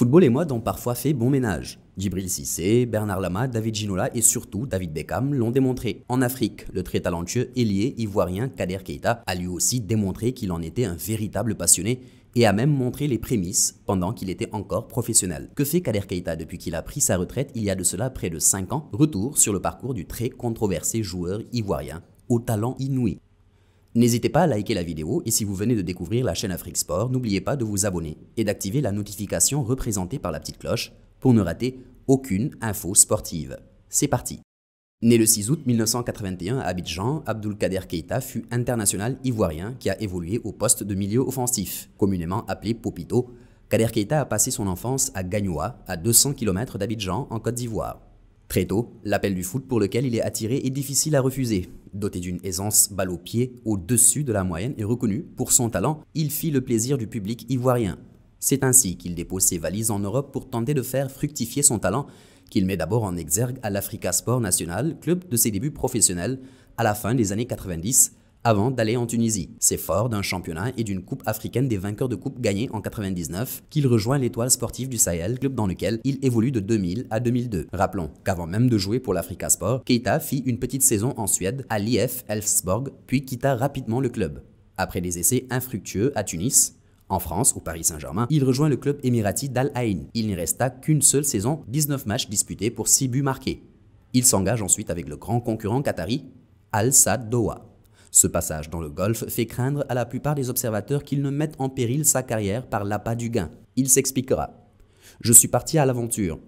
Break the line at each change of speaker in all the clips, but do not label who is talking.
Football et moi dont parfois fait bon ménage. Djibril Cissé, Bernard Lama, David Ginola et surtout David Beckham l'ont démontré. En Afrique, le très talentueux ailier ivoirien Kader Keita a lui aussi démontré qu'il en était un véritable passionné et a même montré les prémices pendant qu'il était encore professionnel. Que fait Kader Keita depuis qu'il a pris sa retraite il y a de cela près de 5 ans Retour sur le parcours du très controversé joueur ivoirien au talent inouï. N'hésitez pas à liker la vidéo et si vous venez de découvrir la chaîne Afrique Sport, n'oubliez pas de vous abonner et d'activer la notification représentée par la petite cloche pour ne rater aucune info sportive. C'est parti Né le 6 août 1981 à Abidjan, Kader Keita fut international ivoirien qui a évolué au poste de milieu offensif, communément appelé Popito. Kader Keita a passé son enfance à Gagnoa, à 200 km d'Abidjan, en Côte d'Ivoire. Très tôt, l'appel du foot pour lequel il est attiré est difficile à refuser. Doté d'une aisance balle au pied au-dessus de la moyenne et reconnu pour son talent, il fit le plaisir du public ivoirien. C'est ainsi qu'il dépose ses valises en Europe pour tenter de faire fructifier son talent, qu'il met d'abord en exergue à l'Africa Sport National, club de ses débuts professionnels à la fin des années 90, avant d'aller en Tunisie. C'est fort d'un championnat et d'une Coupe africaine des vainqueurs de Coupe gagnés en 99 qu'il rejoint l'étoile sportive du Sahel, club dans lequel il évolue de 2000 à 2002. Rappelons qu'avant même de jouer pour l'Africa Sport, Keita fit une petite saison en Suède à l'IF Elfsborg, puis quitta rapidement le club. Après des essais infructueux à Tunis, en France, ou Paris Saint-Germain, il rejoint le club émirati d'Al Ain. Il n'y resta qu'une seule saison, 19 matchs disputés pour 6 buts marqués. Il s'engage ensuite avec le grand concurrent qatari, Al Sadd Doha. Ce passage dans le golf fait craindre à la plupart des observateurs qu'il ne mette en péril sa carrière par l'appât du gain. Il s'expliquera. Je suis parti à l'aventure.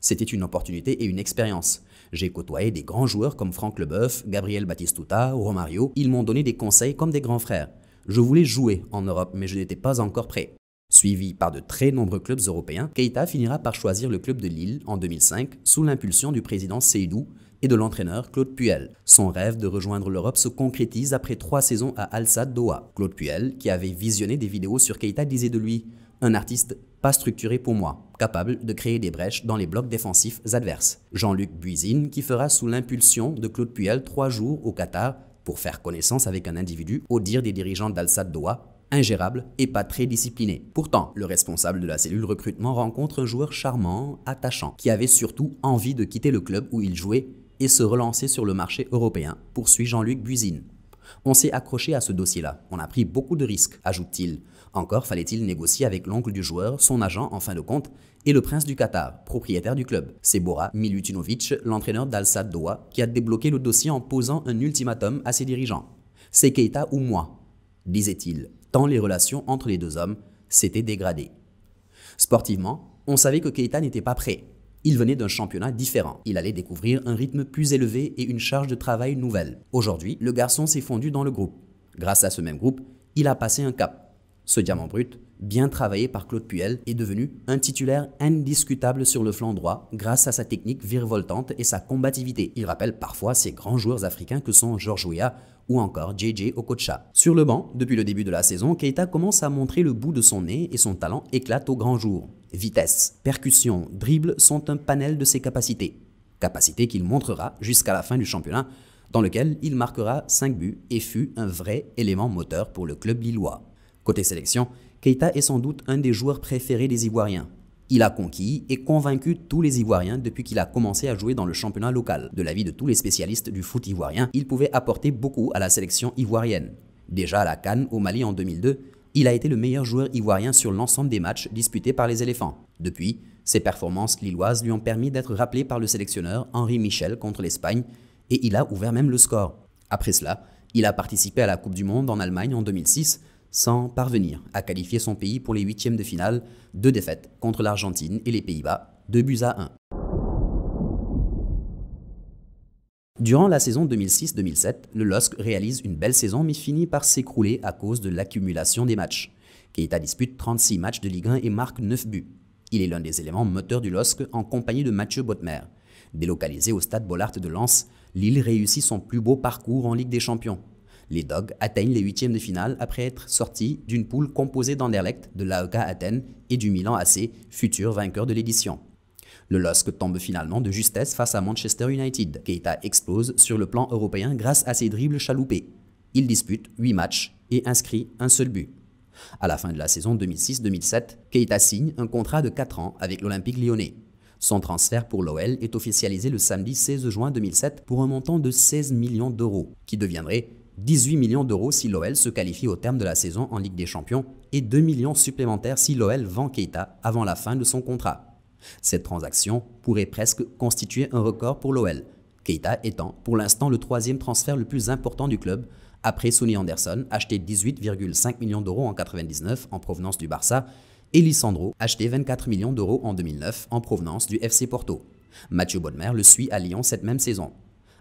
C'était une opportunité et une expérience. J'ai côtoyé des grands joueurs comme Franck Leboeuf, Gabriel Batistuta, Romario. Ils m'ont donné des conseils comme des grands frères. Je voulais jouer en Europe, mais je n'étais pas encore prêt. Suivi par de très nombreux clubs européens, Keita finira par choisir le club de Lille en 2005 sous l'impulsion du président Seydou, et de l'entraîneur Claude Puel. Son rêve de rejoindre l'Europe se concrétise après trois saisons à al Doha. Claude Puel, qui avait visionné des vidéos sur Keita, disait de lui un artiste pas structuré pour moi, capable de créer des brèches dans les blocs défensifs adverses. Jean-Luc Buisine, qui fera sous l'impulsion de Claude Puel trois jours au Qatar pour faire connaissance avec un individu, au dire des dirigeants d'Al-Sad Doha, ingérable et pas très discipliné. Pourtant, le responsable de la cellule recrutement rencontre un joueur charmant, attachant, qui avait surtout envie de quitter le club où il jouait et se relancer sur le marché européen, poursuit Jean-Luc Buisine. On s'est accroché à ce dossier-là, on a pris beaucoup de risques, ajoute-t-il. Encore fallait-il négocier avec l'oncle du joueur, son agent en fin de compte, et le prince du Qatar, propriétaire du club. C'est Bora Milutinovic, l'entraîneur dal Doha, qui a débloqué le dossier en posant un ultimatum à ses dirigeants. C'est Keita ou moi, disait-il, tant les relations entre les deux hommes s'étaient dégradées. Sportivement, on savait que Keita n'était pas prêt, il venait d'un championnat différent. Il allait découvrir un rythme plus élevé et une charge de travail nouvelle. Aujourd'hui, le garçon s'est fondu dans le groupe. Grâce à ce même groupe, il a passé un cap. Ce diamant brut, bien travaillé par Claude Puel, est devenu un titulaire indiscutable sur le flanc droit grâce à sa technique virevoltante et sa combativité. Il rappelle parfois ces grands joueurs africains que sont Georges Ouya ou encore JJ Okocha. Sur le banc, depuis le début de la saison, Keita commence à montrer le bout de son nez et son talent éclate au grand jour. Vitesse, percussion, dribble sont un panel de ses capacités. capacités qu'il montrera jusqu'à la fin du championnat, dans lequel il marquera 5 buts et fut un vrai élément moteur pour le club lillois. Côté sélection, Keita est sans doute un des joueurs préférés des Ivoiriens. Il a conquis et convaincu tous les Ivoiriens depuis qu'il a commencé à jouer dans le championnat local. De l'avis de tous les spécialistes du foot ivoirien, il pouvait apporter beaucoup à la sélection ivoirienne. Déjà à la Cannes au Mali en 2002, il a été le meilleur joueur ivoirien sur l'ensemble des matchs disputés par les éléphants. Depuis, ses performances lilloises lui ont permis d'être rappelé par le sélectionneur Henri Michel contre l'Espagne et il a ouvert même le score. Après cela, il a participé à la Coupe du Monde en Allemagne en 2006 sans parvenir à qualifier son pays pour les huitièmes de finale, deux défaites contre l'Argentine et les Pays-Bas, deux buts à 1. Durant la saison 2006-2007, le LOSC réalise une belle saison mais finit par s'écrouler à cause de l'accumulation des matchs. Keita dispute 36 matchs de Ligue 1 et marque 9 buts. Il est l'un des éléments moteurs du LOSC en compagnie de Mathieu Botmer. Délocalisé au stade Bollard de Lens, Lille réussit son plus beau parcours en Ligue des Champions. Les Dogs atteignent les huitièmes de finale après être sortis d'une poule composée d'Anderlecht, de l'AEK Athènes et du Milan AC, futur vainqueur de l'édition. Le LOSC tombe finalement de justesse face à Manchester United. Keita explose sur le plan européen grâce à ses dribbles chaloupés. Il dispute huit matchs et inscrit un seul but. À la fin de la saison 2006-2007, Keita signe un contrat de 4 ans avec l'Olympique lyonnais. Son transfert pour l'OL est officialisé le samedi 16 juin 2007 pour un montant de 16 millions d'euros, qui deviendrait 18 millions d'euros si l'OL se qualifie au terme de la saison en Ligue des Champions et 2 millions supplémentaires si l'OL vend Keita avant la fin de son contrat. Cette transaction pourrait presque constituer un record pour l'OL, Keita étant pour l'instant le troisième transfert le plus important du club, après Sonny Anderson, acheté 18,5 millions d'euros en 1999 en provenance du Barça, et Lissandro, acheté 24 millions d'euros en 2009 en provenance du FC Porto. Mathieu Bodmer le suit à Lyon cette même saison.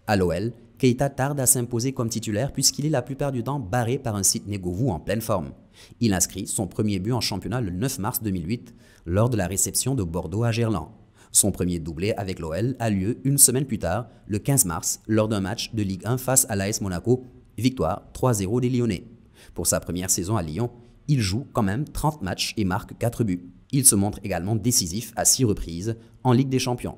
À l'OL, Keita tarde à s'imposer comme titulaire puisqu'il est la plupart du temps barré par un site Negovu en pleine forme. Il inscrit son premier but en championnat le 9 mars 2008 lors de la réception de Bordeaux à Gerland. Son premier doublé avec l'OL a lieu une semaine plus tard, le 15 mars, lors d'un match de Ligue 1 face à l'AS Monaco, victoire 3-0 des Lyonnais. Pour sa première saison à Lyon, il joue quand même 30 matchs et marque 4 buts. Il se montre également décisif à 6 reprises en Ligue des Champions.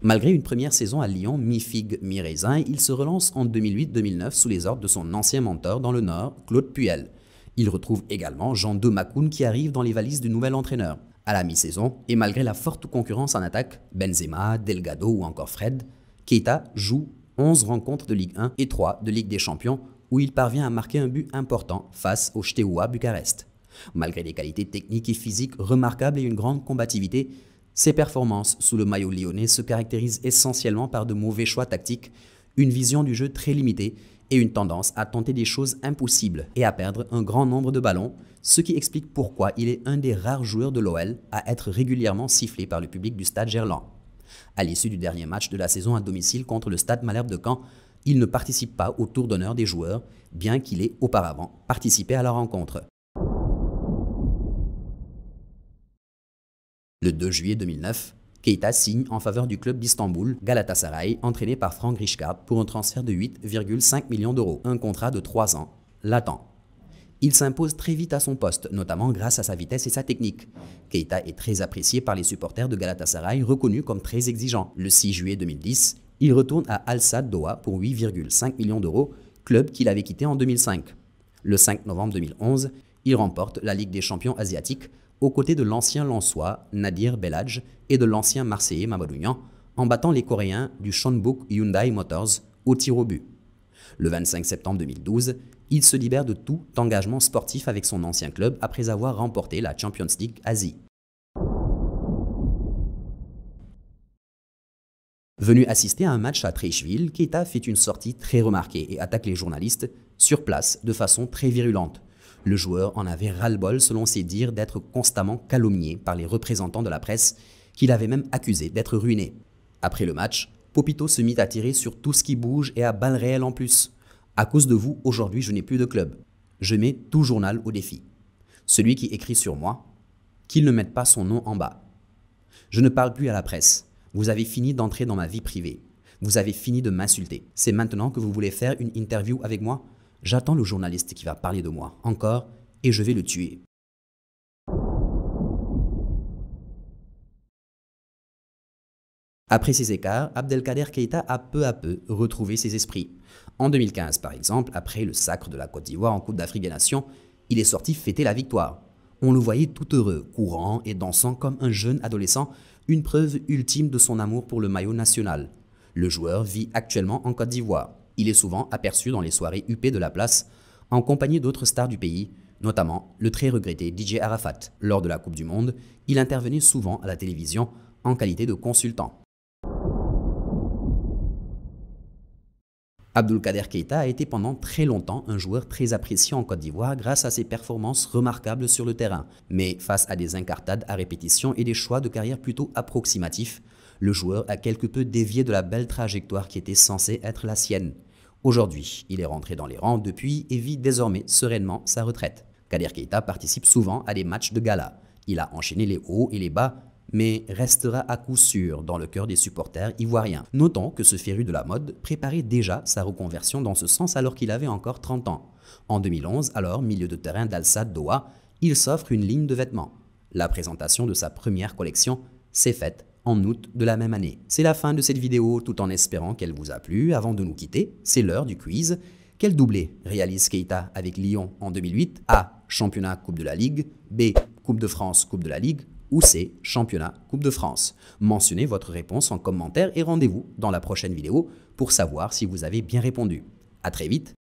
Malgré une première saison à Lyon, mi-figue, mi-raisin, il se relance en 2008-2009 sous les ordres de son ancien mentor dans le Nord, Claude Puel. Il retrouve également Jean de Macoun qui arrive dans les valises du nouvel entraîneur. À la mi-saison, et malgré la forte concurrence en attaque, Benzema, Delgado ou encore Fred, Keita joue 11 rencontres de Ligue 1 et 3 de Ligue des Champions où il parvient à marquer un but important face au Steaua Bucarest. Malgré des qualités techniques et physiques remarquables et une grande combativité, ses performances sous le maillot lyonnais se caractérisent essentiellement par de mauvais choix tactiques, une vision du jeu très limitée et une tendance à tenter des choses impossibles et à perdre un grand nombre de ballons, ce qui explique pourquoi il est un des rares joueurs de l'OL à être régulièrement sifflé par le public du stade Gerland. À l'issue du dernier match de la saison à domicile contre le stade Malherbe de Caen, il ne participe pas au tour d'honneur des joueurs, bien qu'il ait auparavant participé à la rencontre. Le 2 juillet 2009, Keita signe en faveur du club d'Istanbul, Galatasaray, entraîné par Frank Rijkaard, pour un transfert de 8,5 millions d'euros, un contrat de 3 ans, latent. Il s'impose très vite à son poste, notamment grâce à sa vitesse et sa technique. Keita est très apprécié par les supporters de Galatasaray, reconnu comme très exigeant. Le 6 juillet 2010, il retourne à Al-Sad Doha pour 8,5 millions d'euros, club qu'il avait quitté en 2005. Le 5 novembre 2011, il remporte la Ligue des champions asiatiques aux côtés de l'ancien Lançois Nadir Belhadj et de l'ancien Marseillais Nian en battant les Coréens du Shonbuk Hyundai Motors au tir au but. Le 25 septembre 2012, il se libère de tout engagement sportif avec son ancien club après avoir remporté la Champions League Asie. Venu assister à un match à Trichville, Keita fait une sortie très remarquée et attaque les journalistes sur place de façon très virulente. Le joueur en avait ras-le-bol, selon ses dires, d'être constamment calomnié par les représentants de la presse, qu'il avait même accusé d'être ruiné. Après le match, Popito se mit à tirer sur tout ce qui bouge et à balles réelles en plus. À cause de vous, aujourd'hui, je n'ai plus de club. Je mets tout journal au défi. Celui qui écrit sur moi, qu'il ne mette pas son nom en bas. Je ne parle plus à la presse. Vous avez fini d'entrer dans ma vie privée. Vous avez fini de m'insulter. C'est maintenant que vous voulez faire une interview avec moi J'attends le journaliste qui va parler de moi, encore, et je vais le tuer. Après ces écarts, Abdelkader Keïta a peu à peu retrouvé ses esprits. En 2015, par exemple, après le sacre de la Côte d'Ivoire en Coupe d'Afrique des Nations, il est sorti fêter la victoire. On le voyait tout heureux, courant et dansant comme un jeune adolescent, une preuve ultime de son amour pour le maillot national. Le joueur vit actuellement en Côte d'Ivoire il est souvent aperçu dans les soirées huppées de la place, en compagnie d'autres stars du pays, notamment le très regretté DJ Arafat. Lors de la Coupe du Monde, il intervenait souvent à la télévision en qualité de consultant. Kader Keita a été pendant très longtemps un joueur très apprécié en Côte d'Ivoire grâce à ses performances remarquables sur le terrain. Mais face à des incartades à répétition et des choix de carrière plutôt approximatifs, le joueur a quelque peu dévié de la belle trajectoire qui était censée être la sienne. Aujourd'hui, il est rentré dans les rangs depuis et vit désormais sereinement sa retraite. Kader Keita participe souvent à des matchs de gala. Il a enchaîné les hauts et les bas, mais restera à coup sûr dans le cœur des supporters ivoiriens. Notons que ce féru de la mode préparait déjà sa reconversion dans ce sens alors qu'il avait encore 30 ans. En 2011, alors milieu de terrain d'Alsace, Doha, il s'offre une ligne de vêtements. La présentation de sa première collection s'est faite en août de la même année. C'est la fin de cette vidéo tout en espérant qu'elle vous a plu. Avant de nous quitter, c'est l'heure du quiz. Quel doublé réalise Keita avec Lyon en 2008 A. Championnat Coupe de la Ligue B. Coupe de France Coupe de la Ligue ou C. Championnat Coupe de France Mentionnez votre réponse en commentaire et rendez-vous dans la prochaine vidéo pour savoir si vous avez bien répondu. A très vite